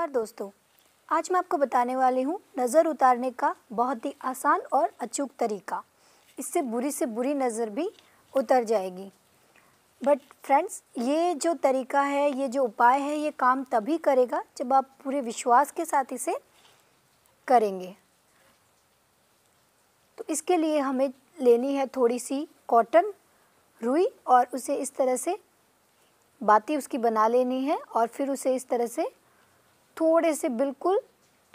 नमस्कार दोस्तों आज मैं आपको बताने वाली हूँ नज़र उतारने का बहुत ही आसान और अचूक तरीका इससे बुरी से बुरी नज़र भी उतर जाएगी बट फ्रेंड्स ये जो तरीका है ये जो उपाय है ये काम तभी करेगा जब आप पूरे विश्वास के साथ इसे करेंगे तो इसके लिए हमें लेनी है थोड़ी सी कॉटन रुई और उसे इस तरह से बाती उसकी बना लेनी है और फिर उसे इस तरह से थोड़े से बिल्कुल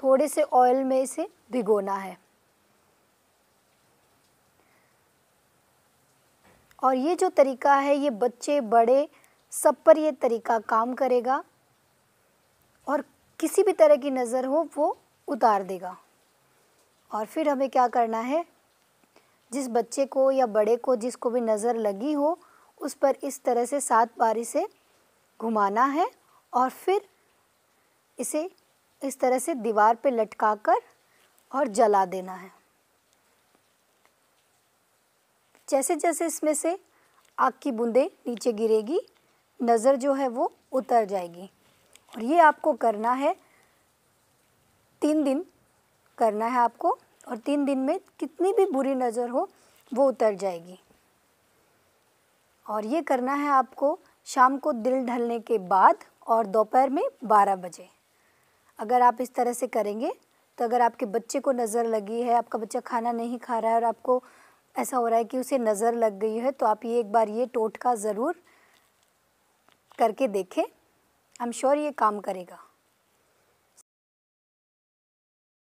थोड़े से ऑयल में इसे भिगोना है और ये जो तरीका है ये बच्चे बड़े सब पर ये तरीका काम करेगा और किसी भी तरह की नज़र हो वो उतार देगा और फिर हमें क्या करना है जिस बच्चे को या बड़े को जिसको भी नज़र लगी हो उस पर इस तरह से सात बारी से घुमाना है और फिर इसे इस तरह से दीवार पे लटका कर और जला देना है जैसे जैसे इसमें से आग की बूंदें नीचे गिरेगी नज़र जो है वो उतर जाएगी और ये आपको करना है तीन दिन करना है आपको और तीन दिन में कितनी भी बुरी नज़र हो वो उतर जाएगी और ये करना है आपको शाम को दिल ढलने के बाद और दोपहर में बारह बजे अगर आप इस तरह से करेंगे तो अगर आपके बच्चे को नज़र लगी है आपका बच्चा खाना नहीं खा रहा है और आपको ऐसा हो रहा है कि उसे नज़र लग गई है तो आप ये एक बार ये टोटका ज़रूर करके देखें आई एम श्योर ये काम करेगा